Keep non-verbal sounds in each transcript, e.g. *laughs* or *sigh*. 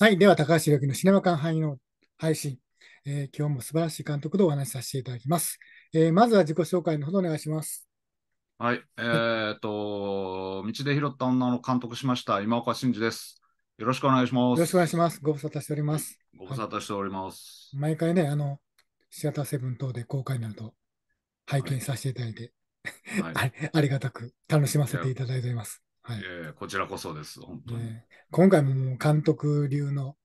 はい。では、高橋宏樹のシネマ館範囲の配信、えー、今日も素晴らしい監督とお話しさせていただきます。えー、まずは自己紹介のほどお願いします。はい。えー、っと、道で拾った女の監督しました、今岡真司です。よろしくお願いします。よろしくお願いします。ご無沙汰しております。ご無沙汰しております。毎回ね、あの、シアターセブン等で公開になると、拝見させていただいて、はい、*laughs* ありがたく楽しませていただいております。はい、えー、こちらこそです、本当に。ね、今回も監督流の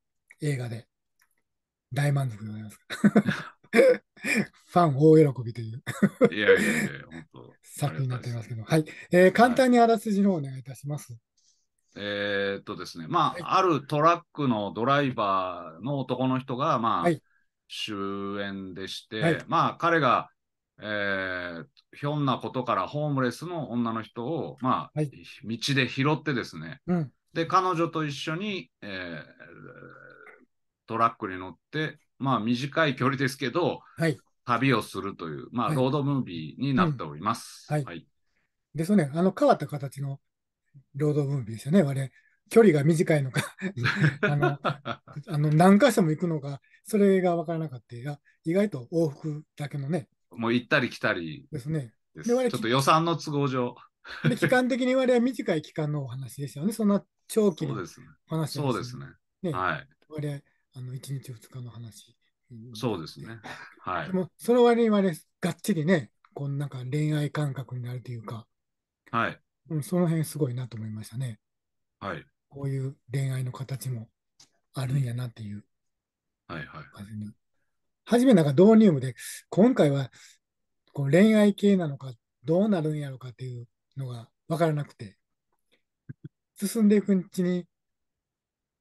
映画で大満足でございます。*laughs* ファン大喜びといういやいやいや、本当。*laughs* 作品になっていますけど、はい、えー、簡単にあらすじの方お願いいたします。はい、えー、っとですね、まあ、はい、あるトラックのドライバーの男の人が、まあ、はい、主演でして、まあ、彼が、えー、ひょんなことからホームレスの女の人を、まあ、はい、道で拾ってですね、うん、で、彼女と一緒に、えー、トラックに乗って、まあ、短い距離ですけど、はい、旅をするという、まあ、ロードムービーになっております。はい。うんはい、ですね、あの変わった形のロードムービーですよね、我距離が短いのか *laughs* あのあの何箇所も行くのか、それが分からなかった。意外と往復だけのね、もう行ったり来たりですね。ちょっと予算の都合上。で期間的に我々は短い期間のお話ですよね。そんな長期の話、ね、そうですね。ねはい。我々あの1日2日の話。そうですね。はい。でもその割に我々がっちりね、こんなんか恋愛感覚になるというか、はい。うん、その辺すごいなと思いましたね。はい。こういう恋愛の形もあるんやなっていう。はいはい。初めなんか導入部で、今回はこう恋愛系なのか、どうなるんやろうかっていうのが分からなくて、進んでいくうちに、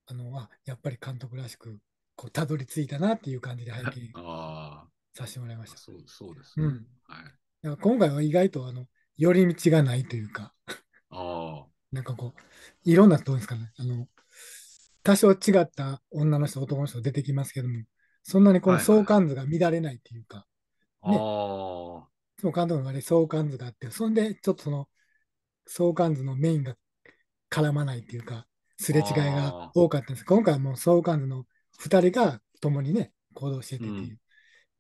あのあやっぱり監督らしくこうたどり着いたなっていう感じで拝見させてもらいました。そうそうですね、うんはい、今回は意外とあの寄り道がないというかあなんかこういろんなどうですかねあの多少違った女の人男の人出てきますけどもそんなにこの相関図が乱れないっていうか、はいはい、ね、あの監督相関図があって、そんでちょっとその相関図のメインが絡まないっていうか、すれ違いが多かったんです。今回はもう相関図の2人が共にね、行動しててっていう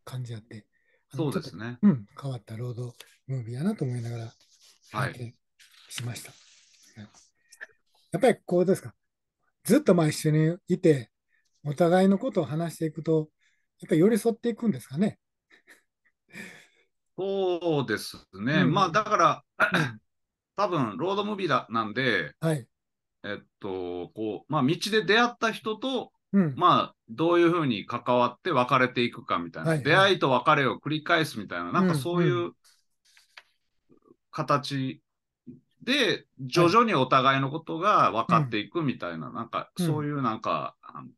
感じあって、うん、そうですね。うん、変わったロードムービーやなと思いながら、しました。やっぱりこうですか、ずっとまあ一緒にいて、お互いのことを話していくと、やっぱり寄り添っていくんですかね。*laughs* そうですね、うん、まあだから、*clears throat* 多分ロードムービーだなんで、はい、えっと、こう、まあ、道で出会った人と、うん、まあ、どういうふうに関わって別れていくかみたいな、はいはい、出会いと別れを繰り返すみたいな、なんかそういう形で、徐々にお互いのことが分かっていくみたいな、なんかそういうなんか、うん、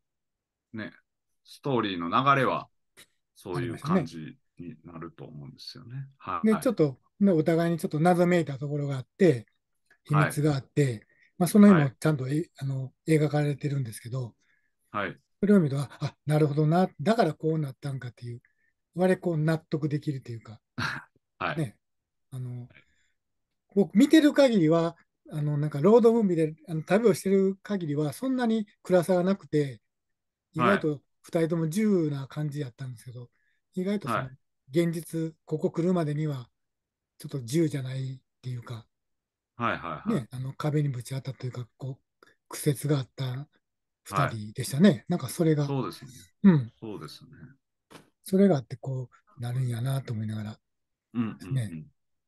ね、ストーリーの流れはそういう感じになると思うんですよね。ねはい、でちょっと、ね、お互いにちょっと謎めいたところがあって秘密があって、はい、まあ、その辺もちゃんと、はい、あの描かれてるんですけど、はい、それを見るとあなるほどなだからこうなったんかっていう我こう納得できるというか、*laughs* はいね、あの僕見てる限りはあのなんかロードムービーであの旅をしてる限りはそんなに暗さがなくて意外と2人とも自由な感じやったんですけど、意外とその、現実、ここ来るまでには、ちょっと自由じゃないっていうか、はいはいはいね、あの壁にぶち当たったというか、こう苦節があった2人でしたね、はい、なんかそれが、そうですね、うん、そうですね。それがあって、こうなるんやなと思いながら、うんうん、ね。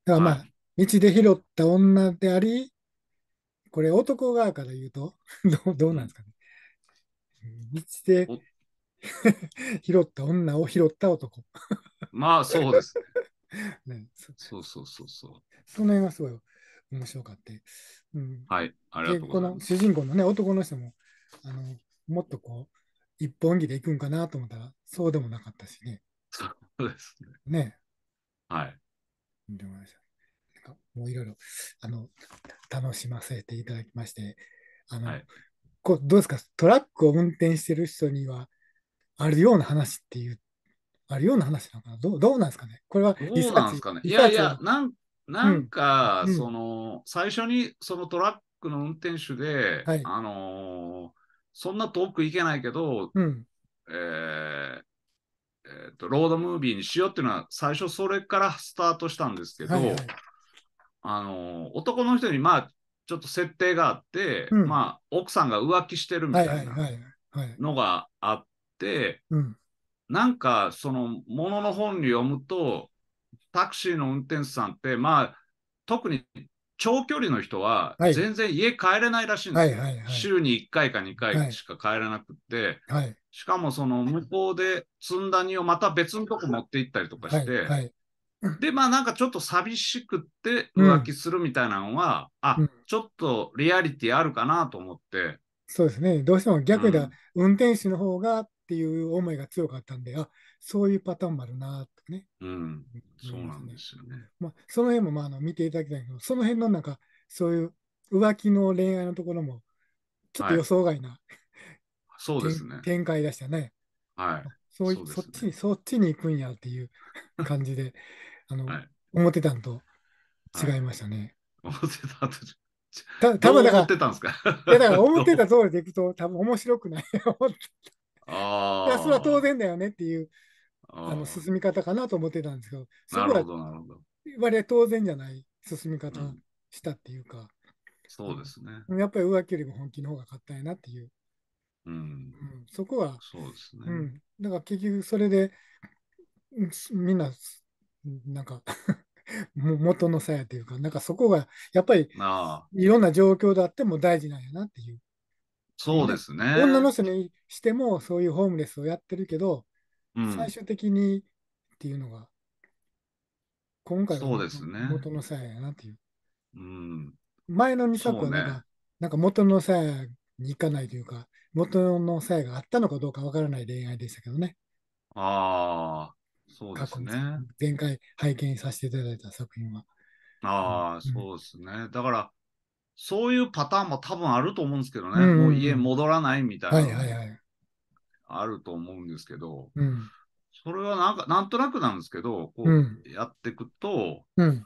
だからまあ、はい、道で拾った女であり、これ男側から言うと、どうなんですかね。道で *laughs* 拾った女を拾った男。まあ、そうですね。*laughs* そそうそうそうそう。その辺はすごい面白かった。うん、はい、ありがとうございます。主人公のね、男の人も、あのもっとこう、一本気でいくんかなと思ったら、そうでもなかったしね。そうですね。ね。はい。でもなんかもういろいろあの楽しませていただきまして、あの、はい、こうどうですか、トラックを運転してる人には、あるような話っていう、あるような話なのかな、どうどうなんですかね、これはリサーチ。ね、いやいや、なんなんか、うん、その、最初にそのトラックの運転手で、はい、あのー、そんな遠く行けないけど、うん、えーえーと、とロードムービーにしようっていうのは最初それからスタートしたんですけど、はいはい、あの男の人にまあちょっと設定があって、うん、まあ、奥さんが浮気してるみたいなのがあって、なんか、その、ものの本に読むと、タクシーの運転手さんって、まあ、特に長距離の人は全然家帰れないらしいんですよ、はいはいはい週に1回か2回しか帰れなくて、はいはい、しかもその向こうで積んだ荷をまた別のとこ持って行ったりとかして、はいはい、で、まあなんかちょっと寂しくって浮気するみたいなのは、うん、あ、ちょっとリアリティあるかなと思って。そうですね。どうしても逆で、うん、運転手の方がっていう思いが強かったんで、あ、そういうパターンもあるなとね。うん、そうなんですよね。まあ、その辺もまああの見ていただきたいけど、その辺のなんか、そういう浮気の恋愛のところも、ちょっと予想外な、はい、そうですね。展開でしたね。はい。そう、ね、そっちに、そっちに行くんやっていう感じであの、はい、思ってたんと違いましたね。はい、思ってたんとた多分だから、思ってたんですかいやだから *laughs* 思ってた通りでいくと、多分面白くない。ああ。それは当然だよねっていうあの進み方かなと思ってたんですけど、そこは割合当然じゃない進み方したっていうか、うん、そうですね。やっぱり浮気よりも本気の方が勝ったいやなっていう。うん、うん、そこは、そうですね、うん。だから結局それで、みんななんか *laughs* 元のさやというか、なんかそこがやっぱりいろんな状況であっても大事なんやなっていう。そうですね。女の人にしてもそういうホームレスをやってるけど、うん、最終的にっていうのが、今回そうですね。元のさややなっていう。うね、うん、前の2作はなんか、ね、なんか元のさやに行かないというか、元のさやがあったのかどうかわからない恋愛でしたけどね。ああ。そうですね。前回拝見させていただいた作品は。ああ、そうですね。だから、そういうパターンも多分あると思うんですけどね。うん、もう家戻らないみたいな。はいはいはい。あると思うんですけど、うん、それはなんか、なんとなくなんですけど、こうやっていくと、うん。うん、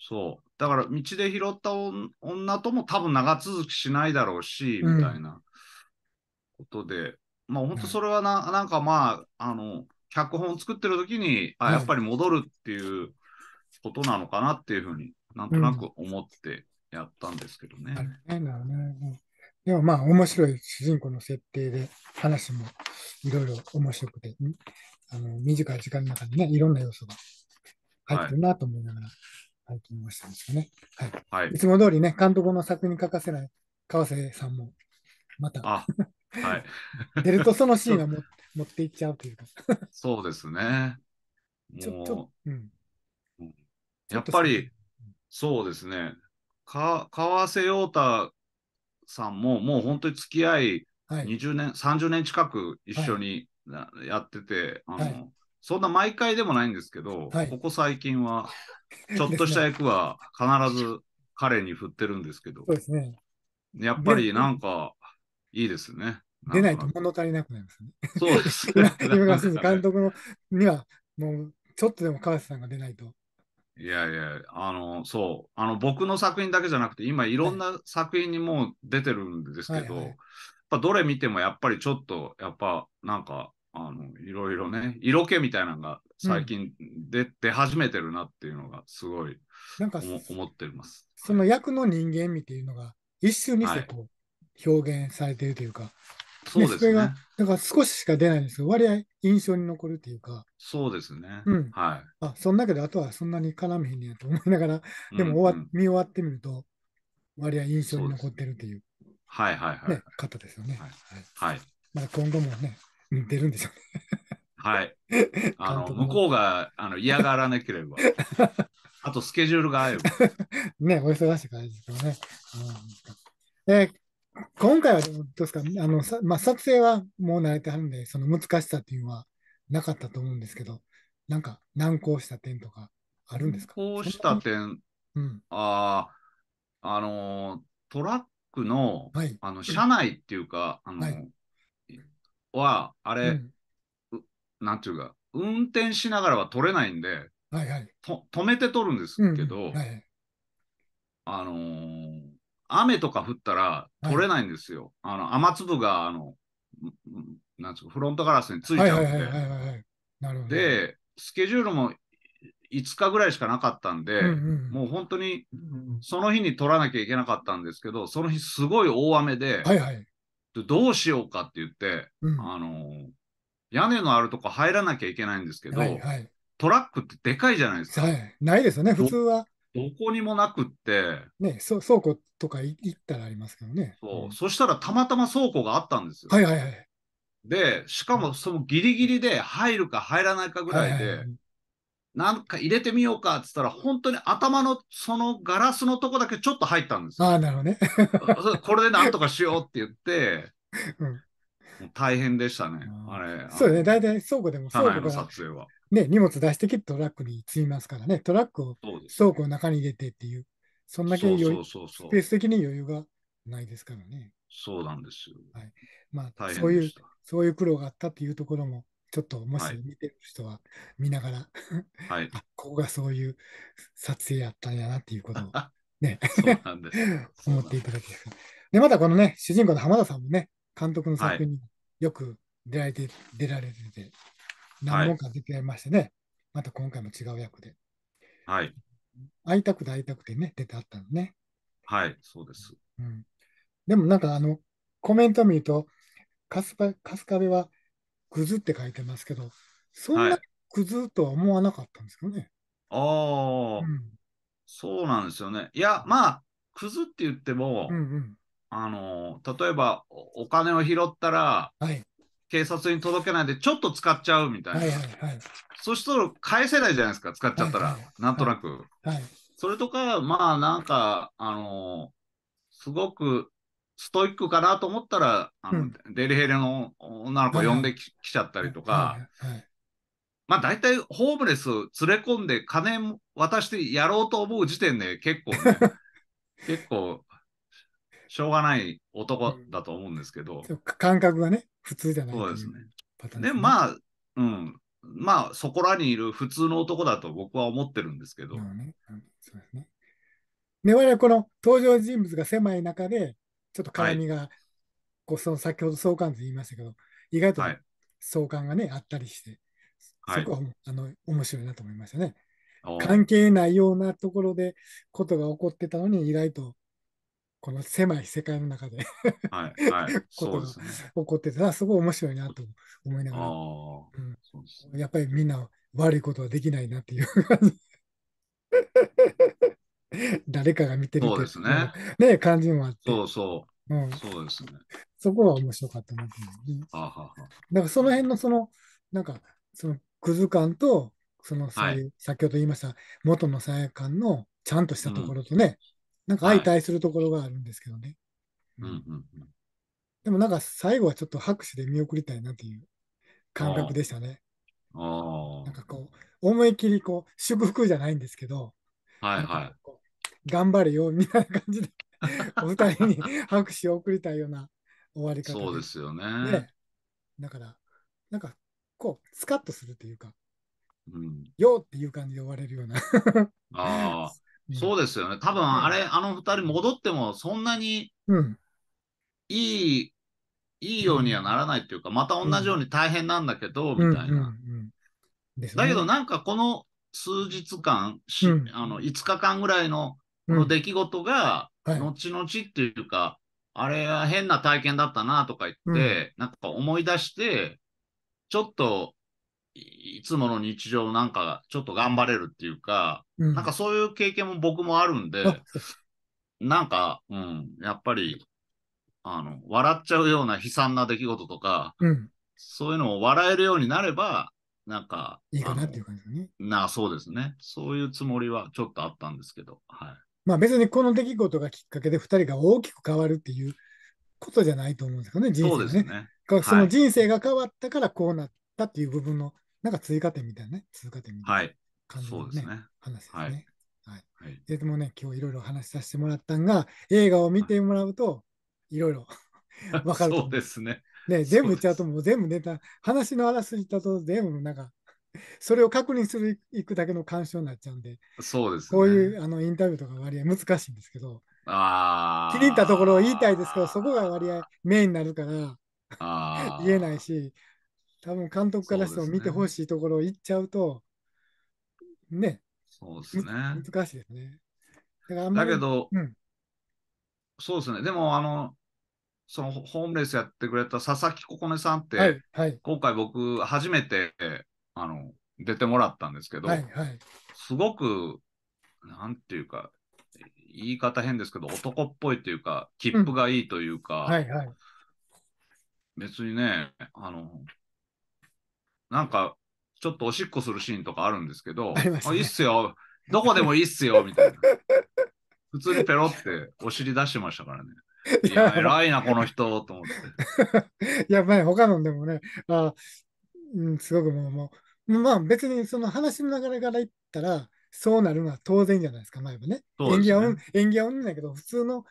そう。だから、道で拾った女とも多分長続きしないだろうし、みたいなことで、まあ本当それはな,、なんかまあ、あの、脚本作ってる時に、あ、やっぱり戻るっていうことなのかなっていうふうになんとなく思ってやったんですけどね。うん、なるほどでもまあ面白い主人公の設定で話もいろいろ面白くて、あの短い時間の中にね、いろんな要素が入ってるなと思いながら拝見をしたんですよね。はい。はい、いつも通りね、監督の作品に欠かせない川瀬さんもまた。あはい、出るとそのシーンは持っていっちゃうというか。そうですね。ちょっと、うん、やっぱり、そうですね。か川瀬陽太さんも、もう本当に付き合い20年、はい、30年近く一緒にやってて、はい、あの、はい、そんな毎回でもないんですけど、はい、ここ最近は、*laughs* ちょっとした役は必ず彼に振ってるんですけど、ね、やっぱりなんか、いいですね。出ないと物足りなくなりますね。そうですね。今 *laughs* 川監督のには、もうちょっとでも川瀬さんが出ないと。いやいや、あの、そう、あの、僕の作品だけじゃなくて、今、いろんな作品にもう出てるんですけど、はいどれ見ても、やっぱりちょっと、やっぱ、なんか、あの、いろいろね、色気みたいなのが最近出,、出始めてるなっていうのが、すごい、なんか、思ってます。その役の人間味っていうのが、一瞬にしてこう、はい表現されてるというか、そうですね。それが、だから少ししか出ないんですよ。割合印象に残るというか。そうですね。うん。はい。あ、そんだけど、あとはそんなに絡めへんねやと思いながら、でも終わ、うんうん、見終わってみると、割合印象に残ってるっていう。はいはいはい。方ですよね。はい。はい、まあ今後もね、出るんでしょうね。はい。*laughs* あの、向こうがあの嫌がらなければ。*laughs* あとスケジュールが合えば。ね、お忙しい感じですよね。うん、えー今回はどうですか、あのさまあ、撮影はもう慣れてはるんで、その難しさっていうのはなかったと思うんですけど、なんか難航した点とかあるんですか難航した点、うん、ああのトラックのはい、あの車内っていうか、あの、はい、はあれ、うん、なんていうか、運転しながらは撮れないんで、はいはい、と止めて撮るんですけど、うんはいはい、あのー雨とか降ったら取れないんですよ。はい、あの雨粒があのなんつうフロントガラスについちゃって。で、スケジュールも5日ぐらいしかなかったんで、うんうん、もう本当にその日に取らなきゃいけなかったんですけど、その日すごい大雨で、はいはい、でどうしようかって言って、うん、あの屋根のあるとこ入らなきゃいけないんですけど、はいはい、トラックってでかいじゃないですか。はい、ないですよね、普通は。どこにもなくって。ね、そ倉庫とか行ったらありますけどね。そう、うん、そしたらたまたま倉庫があったんですよ。はいはいはい。で、しかもそのギリギリで入るか入らないかぐらいで、はいはい、なんか入れてみようかっつったら、本当に頭のそのガラスのとこだけちょっと入ったんですよ。ああ、なるほどね。こ *laughs* れでなんとかしようって言って、*laughs* うん、大変でしたね。あれ。そうね、大体倉庫でも倉庫の撮影は。ね、荷物出してきてトラックに積みますからね、トラックを倉庫の中に入れてっていう、そんだけ余裕スペース的に余裕がないですからね。そうなんですよ。はい、まあ、そういう、そういう苦労があったっていうところも、ちょっともし見てる人は見ながら、はい、*laughs* あここがそういう撮影やったんやなっていうことをね、*laughs* *laughs* 思っていただきたで、またこのね、主人公の浜田さんもね、監督の作品によく出られて、はい、出られてて、何本か出てましてね、はい、また今回も違う役で。はい。会いたくて会いたくてね、出てあったのね。はい、そうです。うん、でもなんかあの、コメント見ると、スカベはくずって書いてますけど、そんなくずとは思わなかったんですどね。はい、ああ、うん、そうなんですよね。いや、まあ、くずって言っても、うんうん、あの、例えばお金を拾ったら、はい、警察に届けないで、ちょっと使っちゃうみたいな。はいはいはい、そしたら返せないじゃないですか、使っちゃったら、はいはいはい、なんとなく、はいはい。それとか、まあなんか、あのー、すごくストイックかなと思ったら、あの、うん、デリヘレの女の子呼んできはいはい、ちゃったりとか、はいはいはい、まあ大体ホームレス連れ込んで金渡してやろうと思う時点で結構ね、*laughs* 結構しょうがない男だと思うんですけど。うん、感覚がね、普通じゃないそうですね。ですねでもまあ、うん。まあ、そこらにいる普通の男だと僕は思ってるんですけど。ね、そうですね。で、我々この登場人物が狭い中で、ちょっと絡みが、はい、その先ほど相関図言いましたけど、意外と相関がね、はい、あったりして、そこは、はい、あの面白いなと思いましたね。関係ないようなところでことが起こってたのに、意外とこの狭い世界の中ではいはい、*laughs* ことが起こってて、すごい面白いなと思いながら、うん、やっぱりみんな悪いことはできないなっていう感じ。*laughs* 誰かが見てるっそうですねね感じもあって。そうそう。うん、そうですね。そこは面白かったなと思う、ね。あはだからその辺のその、なんか、そのくず感と、その、はい、先ほど言いました、元のさや感のちゃんとしたところとね、なんか相対するところがあるんですけどね。でもなんか最後はちょっと拍手で見送りたいなっていう感覚でしたね。なんかこう、思い切りこう、祝福じゃないんですけど、はいはい。頑張れよみたいな感じで *laughs* お二人に拍手を送りたいような終わり方そうですよね。ねだから、なんかこう、スカッとするというか、うん、よっていう感じで終われるようなあそうですよね。多分あれ、あの2人戻ってもそんなにいい、いいようにはならないっていうか、また同じように大変なんだけど、みたいな。だけどなんかこの数日間、あの5日間ぐらいのこの出来事が、後々っていうか、あれは変な体験だったなとか言って、なんか思い出して、ちょっといつもの日常なんかちょっと頑張れるっていうか、うん、なんかそういう経験も僕もあるんで、なんか、うん、やっぱり、あの、笑っちゃうような悲惨な出来事とか、うん、そういうのを笑えるようになれば、なんか、いいかなっていう感じすね。なあ、そうですね。そういうつもりはちょっとあったんですけど、はい。まあ別にこの出来事がきっかけで2人が大きく変わるっていうことじゃないと思うんですよね、人生、ね、そうですね。その人生が変わったからこうなったっていう部分のなんか追加点みたいなね、追加点みたいな感じの、ね、はい、ですね話ですね。はい。はい、でもね、今日いろいろ話させてもらったんが、映画を見てもらうと、いろいろ分かる。そうですね。ね、全部言っちゃうと、もう全部ネタ、話のあらすじだと全部なんか、それを確認するいくだけの干渉になっちゃうんで、そうです、ね、こういうあのインタビューとか割合難しいんですけど、あ気に入ったところを言いたいですけど、そこが割合メインになるから、言えないし、多分監督からしても見てほしいところを言っちゃうと、ね。そうですね。難しいですね。だからあんまりだけど、うん、そうですね。でも、あの、そのホームレスやってくれた佐々木ここねさんって、はいはい、今回僕初めてあの出てもらったんですけど、はいはい、すごく、なんていうか、言い方変ですけど、男っぽいというか、切符がいいというか、うんはいはい、別にね、あの、なんか、ちょっとおしっこするシーンとかあるんですけど、あ、ね、いいっすよ、どこでもいいっすよ、みたいな。普通にペロってお尻出してましたからね。*laughs* いや、偉いな、この人、と思って。*laughs* いや、まあ、他のでもね、あうん、すごくもう、もう、まあ別にその話の流れから言ったら、そうなるのは当然じゃないですか、前はね。演技は演技はおんだけど、普通の、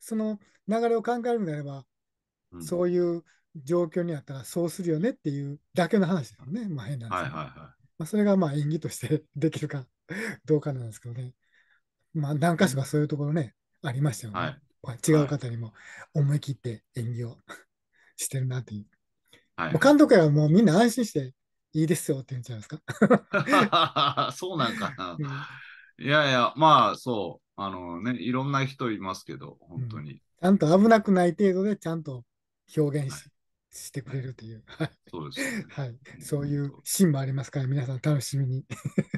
その流れを考えるのであれば、うん、そういう状況にあったらそうするよねっていうだけの話だよね。まあ変なんですけど、はいはいはいまあ、それがまあ演技として *laughs* できるか *laughs* どうかなんですけどね。まあ何箇所かそういうところね、ありましたよね。はい違う方にも思い切って演技を *laughs* してるなっていう。はい、監督はもうみんな安心していいですよって言うんじゃないですか。そうなんかな。うん、いやいや、まあそう、あのね、いろんな人いますけど、本当に。うん、ちゃんと危なくない程度でちゃんと表現し,、してくれるという、はい、そうです、ね、はい、そういうシーンもありますから、皆さん楽しみに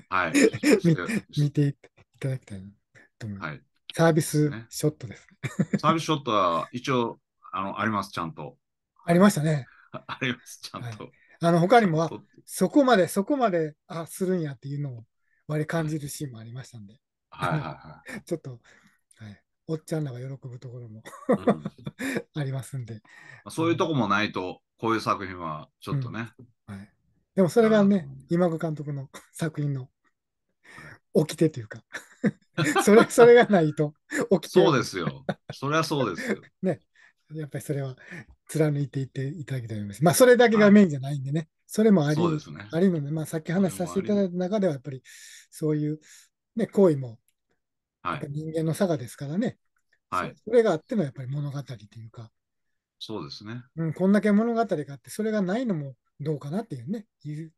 はい、*laughs* *laughs* 見ていただきたいなと思います。はい、サービスショットです、*laughs* サービスショットは一応あのあります、ちゃんと。ありましたね。あります、ちゃんと。はい、あの他にもそこまで、そこまで、あ、するんやっていうのを割り感じるシーンもありましたんで、はいはいはい、ちょっと、はい、おっちゃんらが喜ぶところも *laughs* ありますんで。そういうとこもないと、こういう作品はちょっとね。うんはい、でもそれがね、今子監督の *laughs* 作品の起きてというか *laughs* それ、それがないと起きて。そうですよ。それはそうですよ。ね。やっぱりそれは貫いていっていただきたいと思います。まあ、それだけがメインじゃないんでね。はい、それもあり、ね、ありので、まあ、さっき話させていただいた中では、やっぱりそういう、ね、行為もはい、人間の差がですからね、はい、それがあってのやっぱり物語というか、そうですね、うん、こんだけ物語があって、それがないのもどうかなっていうね、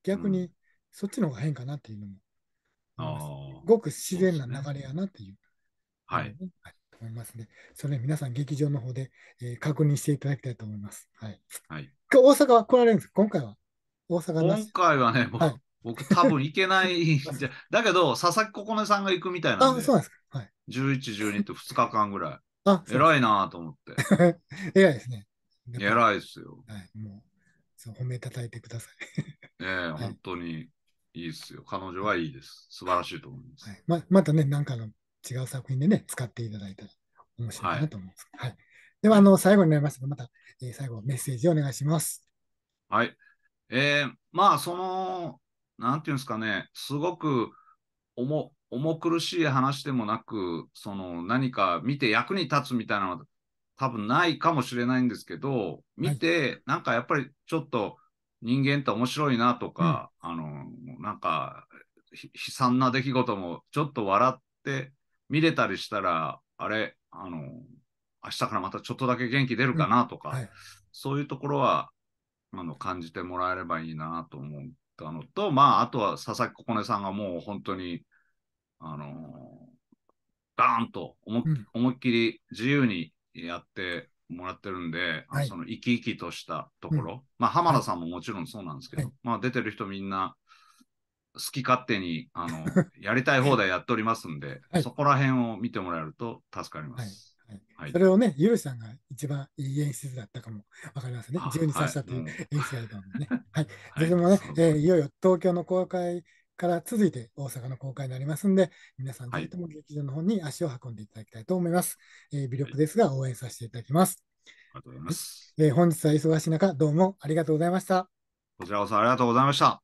逆にそっちの方が変かなっていうのも、うん、ごく自然な流れやなっていう。はい、はい思いますね。それ皆さん劇場の方で、えー、確認していただきたいと思います。はい。はい、大阪は来られるんです今回は。大阪今回はね、はい、僕多分行けない *laughs* じゃ。だけど、佐々木心音さんが行くみたいなんで。あ、そうですか。はい。11、12って2日間ぐらい。*laughs* あ、偉いなと思って。*laughs* 偉いですね。偉いですよ。はい、もう、そう褒めたたいてください。ええー、本当にいいですよ。彼女はいいです。素晴らしいと思います。はい、ままたね、なんかの違う作品でね、使っていただいたら面白いなと思うです。はい、はい、では、あの、最後になりましたが、また、えー、最後メッセージをお願いします。はい。えー、まあ、その、なんていうんですかね、すごく重重苦しい話でもなく、その何か見て役に立つみたいなのは多分ないかもしれないんですけど、見て、はい、なんかやっぱりちょっと人間って面白いなとか、うん、あの、なんか悲惨な出来事もちょっと笑って見れたりしたら、あれ、あの、明日からまたちょっとだけ元気出るかなとか、うんはい、そういうところはあの感じてもらえればいいなと思うたのと、まあ、あとは佐々木心音さんがもう本当に、あのー、ダーンと思い,、思いっきり自由にやってもらってるんで、はい、その生き生きとしたところ、うん、まあ、浜田さんももちろんそうなんですけど、はい、まあ、出てる人みんな、好き勝手にあの *laughs* やりたい放題やっておりますんで、はい、そこら辺を見てもらえると助かります。それをね、ゆうさんが一番いい演出だったかもわかりますね。自由にさせたという演出が *laughs* いたのでね。はい。ぜひともね、えいよいよ東京の公開から続いて大阪の公開になりますんで、皆さんぜひとも劇場の方に足を運んでいただきたいと思います。えー、微力ですが応援させていただきます。ありがとうございます。えー、本日は忙しい中、どうもありがとうございました。こちらこそありがとうございました。